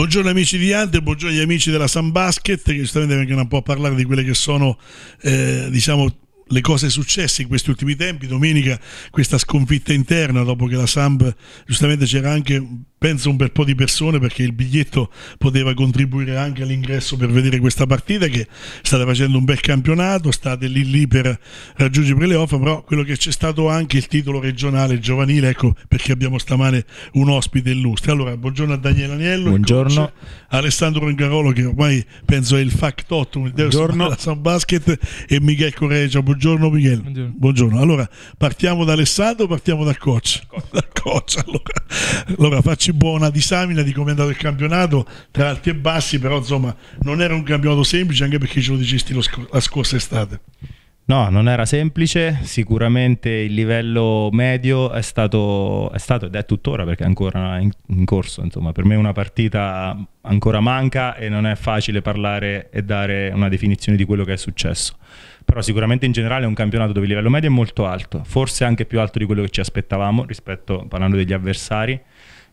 Buongiorno amici di Under, buongiorno agli amici della Sun Basket che giustamente vengono un po' a parlare di quelle che sono eh, diciamo le cose successe in questi ultimi tempi. Domenica questa sconfitta interna dopo che la Samp giustamente c'era anche penso un bel po' di persone perché il biglietto poteva contribuire anche all'ingresso per vedere questa partita che state facendo un bel campionato, state lì lì per raggiungere i playoff, però quello che c'è stato anche il titolo regionale giovanile, ecco perché abbiamo stamane un ospite illustre. Allora, buongiorno a Daniele Aniello, buongiorno coach, Alessandro Rangarolo che ormai penso è il factotum, il della San Basket e Michele Correggia, buongiorno Buongiorno Miguel. Buongiorno. Buongiorno. Allora, partiamo da Alessandro, partiamo dal coach. Da coach. Allora, allora, facci buona disamina di come è andato il campionato, tra alti e bassi, però insomma non era un campionato semplice anche perché ce lo dicesti lo sc- la scorsa estate. No, non era semplice, sicuramente il livello medio è stato, è stato ed è tuttora perché è ancora in, in, corso, insomma per me una partita ancora manca e non è facile parlare e dare una definizione di quello che è successo però sicuramente in generale è un campionato dove il livello medio è molto alto, forse anche più alto di quello che ci aspettavamo rispetto, parlando degli avversari.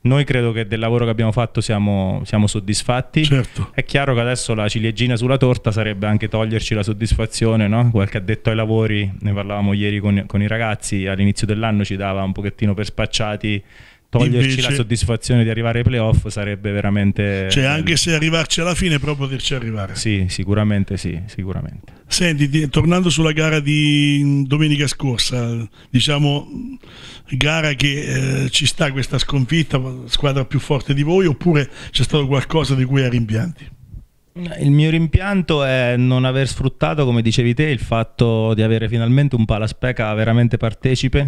Noi credo che del lavoro che abbiamo fatto siamo, siamo soddisfatti. Certo. È chiaro che adesso la ciliegina sulla torta sarebbe anche toglierci la soddisfazione, no? qualche addetto ai lavori, ne parlavamo ieri con, con i ragazzi, all'inizio dell'anno ci dava un pochettino per spacciati toglierci Invece, la soddisfazione di arrivare ai playoff sarebbe veramente... Cioè anche se arrivarci alla fine, però poterci arrivare. Sì, sicuramente sì, sicuramente. Senti, tornando sulla gara di domenica scorsa, diciamo gara che eh, ci sta questa sconfitta, squadra più forte di voi, oppure c'è stato qualcosa di cui hai rimpianti? Il mio rimpianto è non aver sfruttato, come dicevi te, il fatto di avere finalmente un Palaspeca veramente partecipe.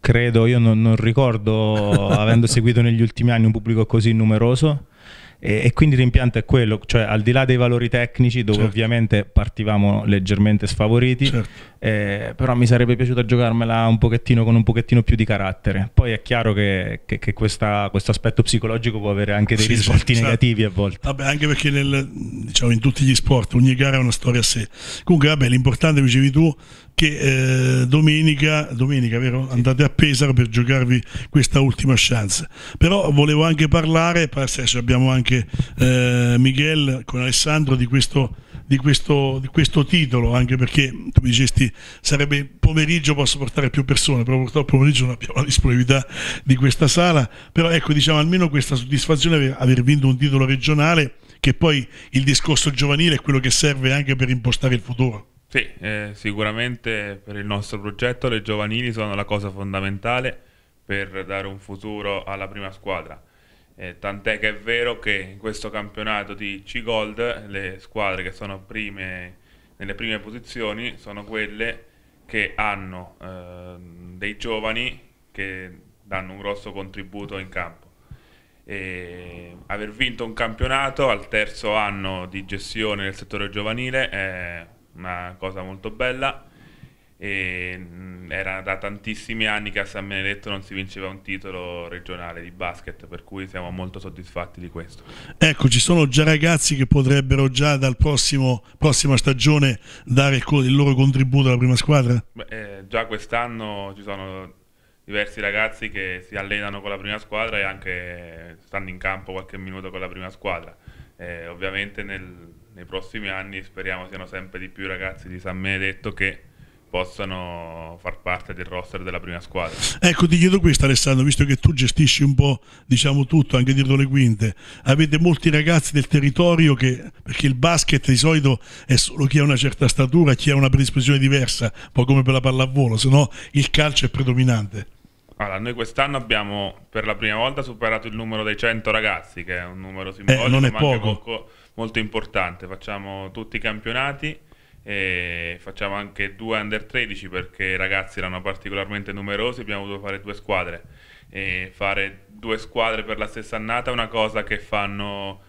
Credo, io non, non ricordo, avendo seguito negli ultimi anni un pubblico così numeroso e, e, quindi l'impianto è quello, cioè al di là dei valori tecnici, dove certo. ovviamente partivamo leggermente sfavoriti, certo. eh, però mi sarebbe piaciuto giocarmela un pochettino con un pochettino più di carattere. Poi è chiaro che, che, che questo aspetto psicologico può avere anche dei sì, risvolti certo. negativi a volte. Vabbè, anche perché nel, diciamo, in tutti gli sport ogni gara è una storia a sé. Comunque, vabbè, l'importante, dicevi tu, che eh, domenica, domenica vero? Sì. andate a Pesaro per giocarvi questa ultima chance. Però volevo anche parlare, se abbiamo anche anche eh, Miguel con Alessandro di questo, di, questo, di questo, titolo, anche perché tu mi dicesti sarebbe pomeriggio posso portare più persone, però purtroppo pomeriggio non abbiamo la disponibilità di questa sala, però ecco diciamo almeno questa soddisfazione aver, aver vinto un titolo regionale che poi il discorso giovanile è quello che serve anche per impostare il futuro. Sì, eh, sicuramente per il nostro progetto le giovanili sono la cosa fondamentale per dare un futuro alla prima squadra. Eh, tant'è che è vero che in questo campionato di C-Gold le squadre che sono prime, nelle prime posizioni sono quelle che hanno eh, dei giovani che danno un grosso contributo in campo. E aver vinto un campionato al terzo anno di gestione nel settore giovanile è una cosa molto bella e mm, era da tantissimi anni che a San Benedetto non si vinceva un titolo regionale di basket, per cui siamo molto soddisfatti di questo. Ecco, ci sono già ragazzi che potrebbero già dal prossimo prossima stagione dare il loro contributo alla prima squadra? Beh, eh, già quest'anno ci sono diversi ragazzi che si allenano con la prima squadra e anche stanno in campo qualche minuto con la prima squadra. Eh, ovviamente nel, nei prossimi anni speriamo siano sempre di più i ragazzi di San Benedetto che possano far parte del roster della prima squadra. Ecco, ti chiedo questo Alessandro, visto che tu gestisci un po' diciamo tutto, anche dietro le quinte, avete molti ragazzi del territorio che, perché il basket di solito è solo chi ha una certa statura, chi ha una predisposizione diversa, un po' come per la pallavolo, se no il calcio è predominante. Allora, noi quest'anno abbiamo per la prima volta superato il numero dei 100 ragazzi, che è un numero simbolico, eh, non è poco. molto importante. Facciamo tutti i campionati e facciamo anche due under 13 perché i ragazzi erano particolarmente numerosi, abbiamo dovuto fare due squadre e fare due squadre per la stessa annata è una cosa che fanno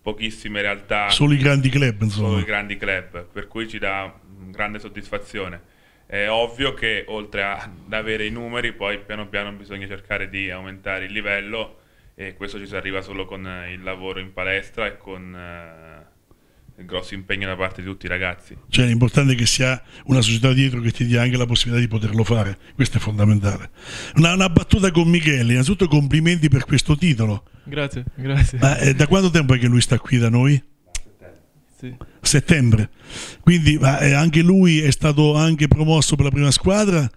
pochissime realtà solo i grandi club insomma. solo i grandi club per cui ci dà mm, grande soddisfazione è ovvio che oltre ad avere i numeri poi piano piano bisogna cercare di aumentare il livello e questo ci si arriva solo con il lavoro in palestra e con eh, grosso impegno da parte di tutti i ragazzi. Cioè l'importante è che sia una società dietro che ti dia anche la possibilità di poterlo fare, questo è fondamentale. Una, una battuta con Michele, innanzitutto complimenti per questo titolo. Grazie, grazie. Ma eh, da quanto tempo è che lui sta qui da noi? Sì. settembre. Quindi eh, anche lui è stato anche promosso per la prima squadra,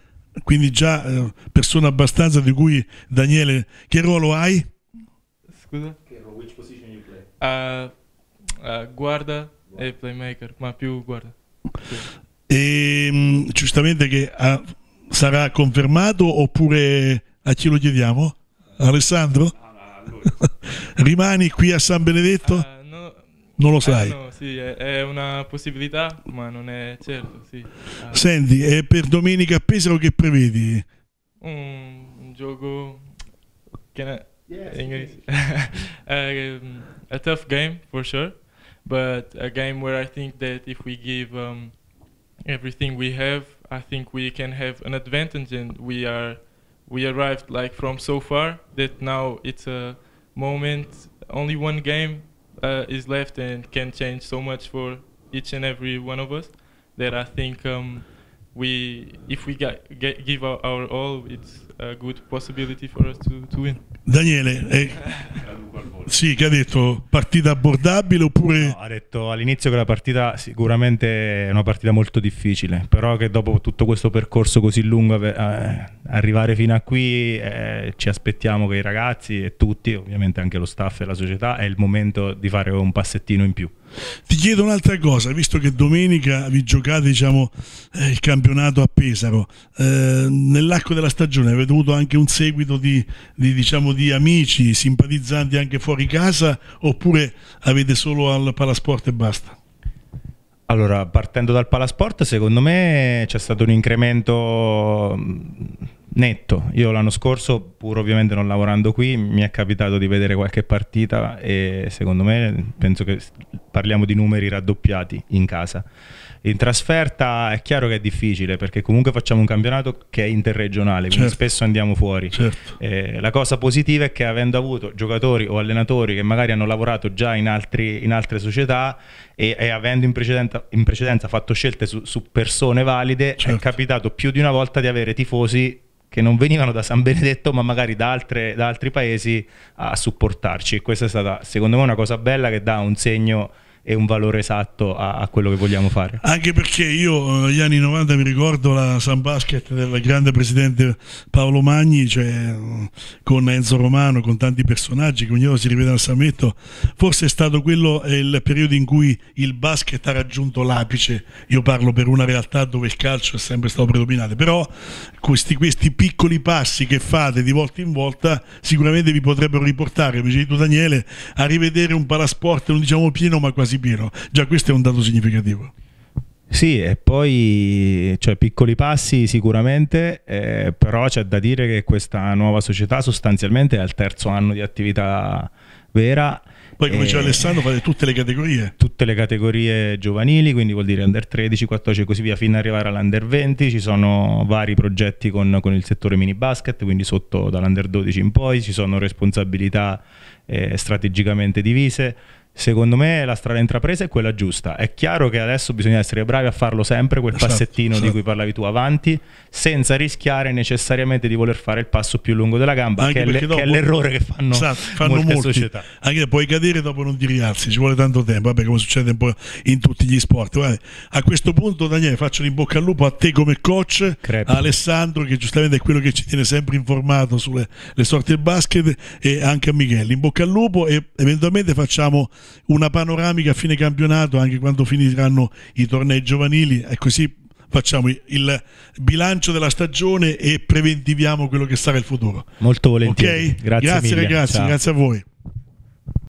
quindi già eh, persona abbastanza di cui Daniele, che ruolo hai? Scusa? Che ruolo, which position you play? Uh, eh, guarda e playmaker, ma più guarda. E, ehm, giustamente che ha, ah, sarà confermato oppure a chi lo chiediamo? Alessandro? Ah, Rimani qui a San Benedetto? Uh, no, non lo sai. Eh, no, sì, è, è, una possibilità, ma non è certo. Sì. Uh, Senti, e per domenica a Pesaro che prevedi? Un, un gioco che yes, in inglese. uh, eh, a tough game for sure. but a game where I think that if we give um, everything we have, I think we can have an advantage, and we are we arrived like from so far that now it's a moment. Only one game uh, is left and can change so much for each and every one of us. That I think um, we, if we get, get, give our, our all, it's a good possibility for us to, to win. Daniele, eh, sì, che ha detto partita abbordabile oppure... No, ha detto all'inizio che la partita sicuramente è una partita molto difficile, però che dopo tutto questo percorso così lungo eh, arrivare fino a qui eh, ci aspettiamo che i ragazzi e tutti, ovviamente anche lo staff e la società, è il momento di fare un passettino in più. Ti chiedo un'altra cosa, visto che domenica vi giocate diciamo, eh, il campionato a Pesaro, eh, nell'arco della stagione avete avuto anche un seguito di, di, diciamo, di, amici, simpatizzanti anche fuori casa oppure avete solo al Palasport e basta? Allora, partendo dal Palasport, secondo me c'è stato un incremento netto. Io l'anno scorso, pur ovviamente non lavorando qui, mi è capitato di vedere qualche partita e secondo me penso che parliamo di numeri raddoppiati in casa. In trasferta è chiaro che è difficile perché comunque facciamo un campionato che è interregionale, quindi certo. spesso andiamo fuori. Certo. Eh, la cosa positiva è che avendo avuto giocatori o allenatori che magari hanno lavorato già in, altri, in altre società e, e avendo in precedenza, in precedenza, fatto scelte su, su persone valide, certo. è capitato più di una volta di avere tifosi che non venivano da San Benedetto ma magari da, altre, da altri paesi a supportarci. Questa è stata secondo me una cosa bella che dà un segno e un valore esatto a, a, quello che vogliamo fare. Anche perché io eh, negli anni 90 mi ricordo la San Basket del grande presidente Paolo Magni, cioè, eh, con Enzo Romano, con tanti personaggi che ognuno si rivede al Sametto, forse è stato quello eh, il periodo in cui il basket ha raggiunto l'apice. Io parlo per una realtà dove il calcio è sempre stato predominante, però questi, questi piccoli passi che fate di volta in volta sicuramente vi potrebbero riportare, come dice tu Daniele, a rivedere un palasport, non diciamo pieno ma quasi Casimiro. Già questo è un dato significativo. Sì, e poi cioè, piccoli passi sicuramente, eh, però c'è da dire che questa nuova società sostanzialmente è al terzo anno di attività vera. Poi come diceva Alessandro fate tutte le categorie. Tutte le categorie giovanili, quindi vuol dire under 13, 14 e così via, fino ad arrivare all'under 20. Ci sono vari progetti con, con il settore mini basket, quindi sotto dall'under 12 in poi. Ci sono responsabilità eh, strategicamente divise. Secondo me la strada intrapresa è quella giusta. È chiaro che adesso bisogna essere bravi a farlo sempre, quel certo, passettino certo, certo. di cui parlavi tu avanti, senza rischiare necessariamente di voler fare il passo più lungo della gamba, che è, le, dopo, che è, l'errore che fanno, esatto, fanno molte molti. società. Anche puoi cadere e dopo non ti rialzi, ci vuole tanto tempo, vabbè, come succede un po' in tutti gli sport. Guarda, a questo punto, Daniele, faccio in bocca al lupo a te come coach, Crepi. a Alessandro, che giustamente è quello che ci tiene sempre informato sulle sorti del basket, e anche a Michele. In bocca al lupo e eventualmente facciamo una panoramica a fine campionato anche quando finiranno i tornei giovanili e così facciamo il bilancio della stagione e preventiviamo quello che sarà il futuro. Molto volentieri. Okay? Grazie, grazie mille. ragazzi, Ciao. grazie a voi.